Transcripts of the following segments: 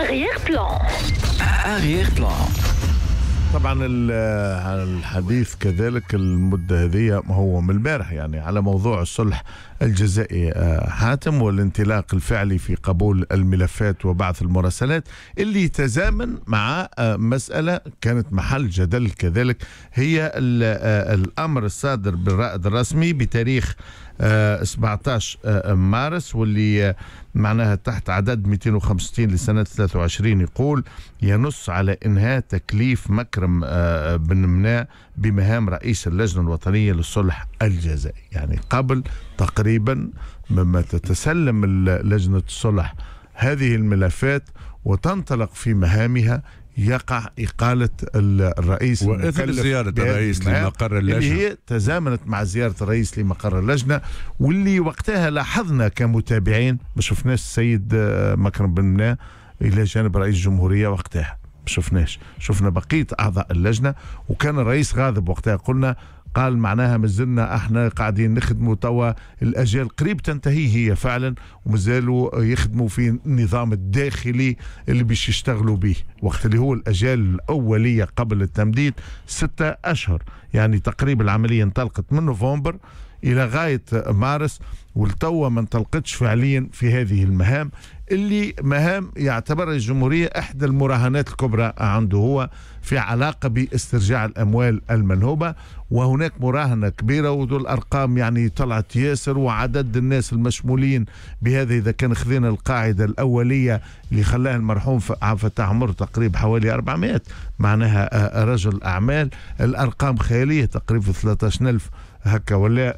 arriere بلان arriere بلان طبعا الحديث كذلك المده هذه هو من البارح يعني على موضوع الصلح الجزائي آه، حاتم والانطلاق الفعلي في قبول الملفات وبعث المراسلات اللي تزامن مع آه، مساله كانت محل جدل كذلك هي آه، الامر الصادر بالرائد الرسمي بتاريخ 17 آه، آه، مارس واللي آه، معناها تحت عدد 265 لسنة 23 يقول ينص على إنهاء تكليف مكرم بن مناء بمهام رئيس اللجنة الوطنية للصلح الجزائي يعني قبل تقريبا مما تتسلم لجنة الصلح هذه الملفات وتنطلق في مهامها يقع إقالة الرئيس وإثر زيارة الرئيس لمقر اللجنة اللي هي تزامنت مع زيارة الرئيس لمقر اللجنة واللي وقتها لاحظنا كمتابعين ما شفناش السيد آه، مكرم بن مناه إلى جانب رئيس الجمهورية وقتها ما شفناش شفنا بقية أعضاء اللجنة وكان الرئيس غاضب وقتها قلنا قال معناها مازلنا احنا قاعدين نخدموا توا الاجيال قريب تنتهي هي فعلا ومازالوا يخدموا في النظام الداخلي اللي باش يشتغلوا به وقت اللي هو الاجيال الاوليه قبل التمديد ستة اشهر يعني تقريبا العمليه انطلقت من نوفمبر إلى غاية مارس ولتوا ما انطلقتش فعليا في هذه المهام اللي مهام يعتبرها الجمهورية إحدى المراهنات الكبرى عنده هو في علاقة باسترجاع الأموال المنهوبة وهناك مراهنة كبيرة الارقام يعني طلعت ياسر وعدد الناس المشمولين بهذا إذا كان خذينا القاعدة الأولية اللي خلاها المرحوم عبد عمر تقريب حوالي 400 معناها آه، آه، رجل أعمال الأرقام خيالية تقريبا 13000 هكا ولا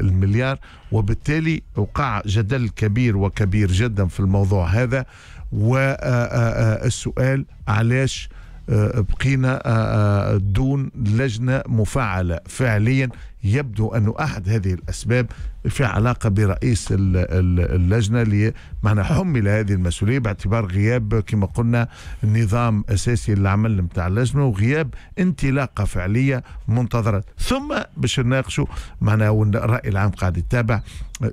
المليار وبالتالي وقع جدل كبير وكبير جدا في الموضوع هذا والسؤال آه، آه، آه، علاش بقينا دون لجنة مفعلة فعليا يبدو أنه أحد هذه الأسباب في علاقة برئيس اللجنة اللي معنا حمل هذه المسؤولية باعتبار غياب كما قلنا نظام أساسي للعمل نتاع اللجنة وغياب انطلاقة فعلية منتظرة ثم باش نناقشوا معنا والرأي العام قاعد يتابع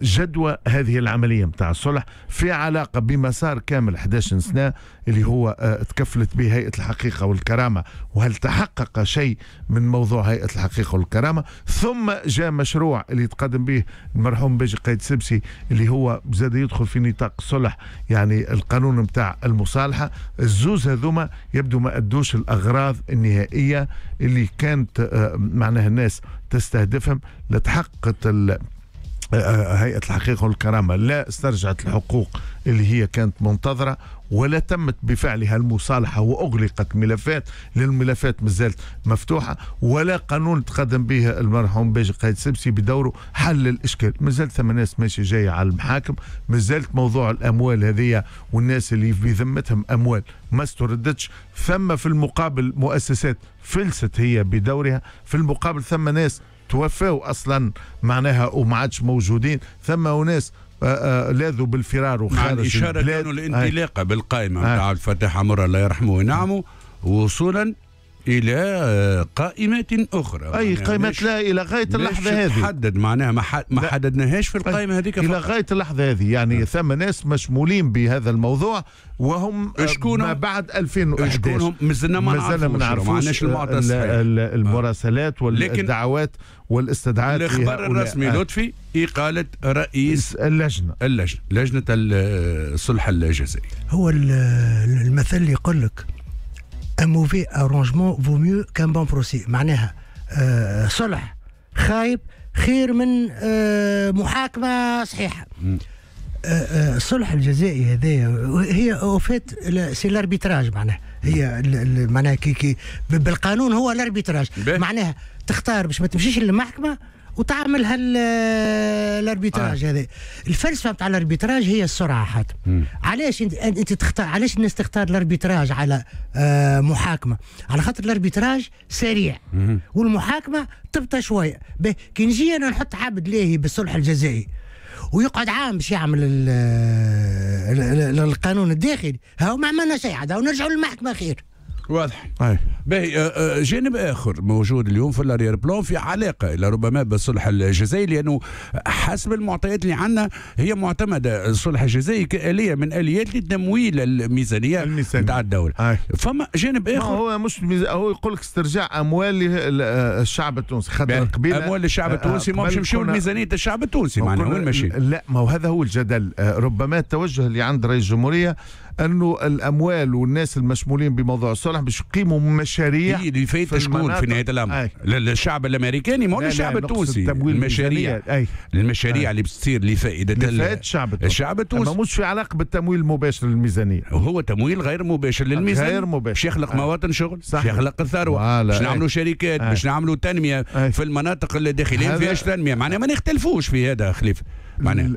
جدوى هذه العملية نتاع الصلح في علاقة بمسار كامل 11 سنة اللي هو آه، تكفلت به هيئة الحقيقة والكرامة وهل تحقق شيء من موضوع هيئة الحقيقة والكرامة ثم ثم جاء مشروع اللي تقدم به المرحوم باجي قايد سبسي اللي هو زاد يدخل في نطاق صلح يعني القانون نتاع المصالحه الزوز هذوما يبدو ما ادوش الاغراض النهائيه اللي كانت آه، معناها الناس تستهدفهم لتحققت آه، آه، هيئة الحقيقة والكرامة لا استرجعت الحقوق اللي هي كانت منتظرة ولا تمت بفعلها المصالحة وأغلقت ملفات للملفات مازالت مفتوحة ولا قانون تقدم به المرحوم باجي قايد سبسي بدوره حل الإشكال مازالت ثم ناس ماشي جاية على المحاكم مازالت موضوع الأموال هذه والناس اللي في ذمتهم أموال ما استردتش ثم في المقابل مؤسسات فلست هي بدورها في المقابل ثم ناس توفاو اصلا معناها وما عادش موجودين ثم اناس آه، آه، لاذوا بالفرار وخارج مع الاشاره كانوا آه. الانطلاقه بالقائمه نتاع الفتاح عمر الله يرحمه وينعمه وصولا الى آه، قائمات اخرى اي قائمات لا الى غايه اللحظه هذه حدد معناها ما, ما حددناهاش في القائمه هذيك الى غايه اللحظه هذه يعني نعم. ثم ناس مشمولين بهذا الموضوع وهم آه، ما بعد 2011 شكونهم مازلنا ما مازلنا ما نعرفوش آه، المراسلات والدعوات والاستدعاء الاخبار الرسمي لطفي اقاله إيه رئيس اللجنه اللجنه لجنه الصلح الجزائي هو المثل يقول لك ان موفي ارونجمون فو ميو كان بون بروسي معناها آه صلح خايب خير من آه محاكمه صحيحه الصلح euh, euh, الجزائي هذايا هي فيت سي لاربيتراج معناها هي معناها كي كي بالقانون هو لاربيتراج معناها تختار باش ما تمشيش للمحكمه وتعمل هالاربيتراج آه، آه. هذا الفلسفه بتاع الاربيتراج هي السرعه حتى علاش انت, انت تختار علاش الناس تختار الاربيتراج على آه محاكمه على خاطر الاربيتراج سريع مم. والمحاكمه تبطى شويه كي نجي انا نحط عبد لاهي بالصلح الجزائي ويقعد عام باش يعمل آه، القانون الداخلي هاو ما عملنا شيء عاد ونرجعوا للمحكمه خير واضح باهي آه، آه، جانب اخر موجود اليوم في الارير بلون في علاقه الى ربما بالصلح الجزائي لانه حسب المعطيات اللي عندنا هي معتمده الصلح الجزائي كاليه من اليات لتمويل الميزانيه نتاع الدوله أي. فما جانب اخر ما هو مش ميز... هو يقول لك استرجاع اموال الشعب التونسي خاطر قبيله اموال الشعب التونسي ما مشيو لميزانيه الشعب التونسي معناها وين ماشيين لا ما هو هذا هو الجدل آه، ربما التوجه اللي عند رئيس الجمهوريه انه الاموال والناس المشمولين بموضوع الصلح باش يقيموا مشاريع هي إيه، اللي فايته شكون في نهايه الامر الشعب الامريكاني مو للشعب الشعب التونسي المشاريع أي. المشاريع أي. اللي بتصير لفائده الشعب التونسي الشعب التونسي مش في علاقه بالتمويل المباشر للميزانيه وهو تمويل غير مباشر للميزانيه غير مباشر باش يخلق مواطن شغل باش يخلق الثروه باش نعملوا شركات باش نعملوا تنميه في المناطق اللي داخلين فيهاش تنميه معناها ما نختلفوش في هذا خليفه معناها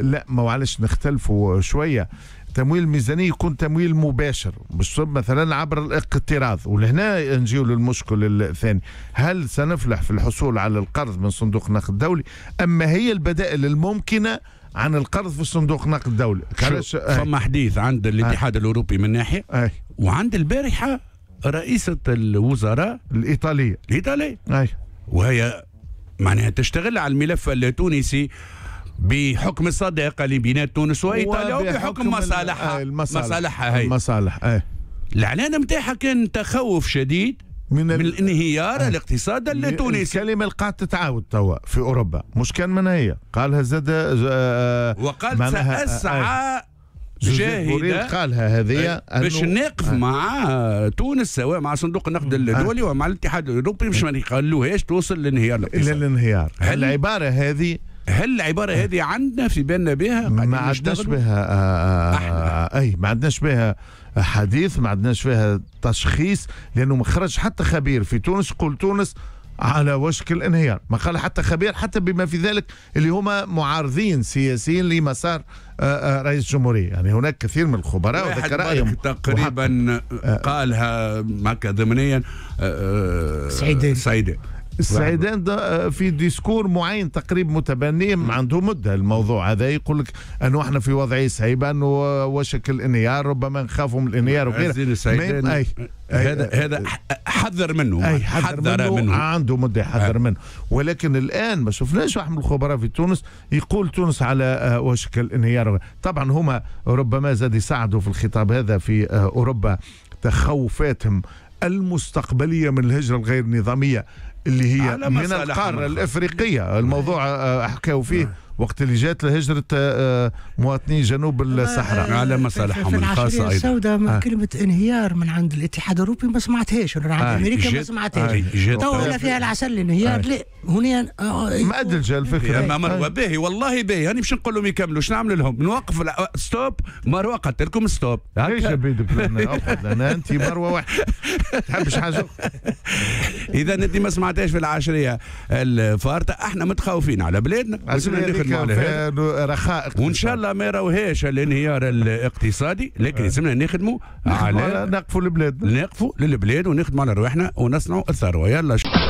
لا ما علاش نختلفوا شويه التمويل الميزاني يكون تمويل مباشر مش مثلا عبر الاقتراض ولهنا نجيو للمشكل الثاني هل سنفلح في الحصول على القرض من صندوق النقد الدولي أما هي البدائل الممكنة عن القرض في صندوق نقد الدولي آه. فما حديث عند الاتحاد آه. الأوروبي من ناحية آه. وعند البارحة رئيسة الوزراء الإيطالية الإيطالية آه. وهي معناها تشتغل على الملف التونسي بحكم الصداقه اللي بين تونس وايطاليا وبحكم مصالحها آه، المصالح مصالحها هي المصالح ايه الاعلان نتاعها كان تخوف شديد من, من الانهيار آه. الاقتصاد التونسي الكلمه اللي قاعد تتعاود توا في اوروبا مش كان من هي قالها زاد آه, آه، وقال ساسعى آه. آه. جاهدة قالها هذه باش نقف مع تونس سواء مع صندوق النقد الدولي ومع الاتحاد الاوروبي باش ما نخلوهاش توصل للانهيار الى الانهيار العباره هذه هل العباره إيه. هذه عندنا في بالنا بها ما عندناش بها آه،, آه،, آه،, آه اي ما عندناش بها حديث ما عندناش فيها تشخيص لانه ما خرج حتى خبير في تونس قول تونس على وشك الانهيار ما قال حتى خبير حتى بما في ذلك اللي هما معارضين سياسيين لمسار رئيس الجمهورية يعني هناك كثير من الخبراء وذكر رأيهم تقريبا قالها معك ضمنيا سعيد سعيد السعيدان ده آه، في ديسكور معين تقريب متبنيه عنده مده الموضوع هذا يقول لك انه احنا في وضعيه صعيبه انه وشك الانهيار ربما نخافوا من الانهيار وغيره هذا هذا حذر منه أي حذر, حذر منه, منه آه، عنده مده يحذر آه. منه ولكن الان ما شفناش واحد من الخبراء في تونس يقول تونس على وشك الانهيار طبعا هما ربما زاد يساعدوا في الخطاب هذا في اوروبا تخوفاتهم المستقبلية من الهجرة الغير نظامية اللي هي من القارة الإفريقية الموضوع آه، حكاو فيه وقت اللي جات لهجرة آه، آه، مواطني جنوب الصحراء آه، على مصالحهم الخاصة أيضا السوداء من كلمة انهيار من عند الاتحاد الأوروبي ما سمعتهاش من عند أمريكا ما سمعتهاش تو ولا طيب. فيها العسل الانهيار لا هنا ما جا الفكرة باهي والله باهي هاني باش نقول لهم يكملوا شنو نعمل لهم نوقف ستوب مروة قلت لكم ستوب ليش بيدك انا أنت مروة واحد تحبش حاجة اذا انت ما سمعتهاش في العشريه الفارطه احنا متخوفين على بلادنا رخاء وان شاء الله ما يراوهاش الانهيار الاقتصادي لكن لازمنا آه. نخدموا على نقفوا البلاد نقفوا للبلاد ونخدموا على رواحنا ونصنعوا الثروه يلا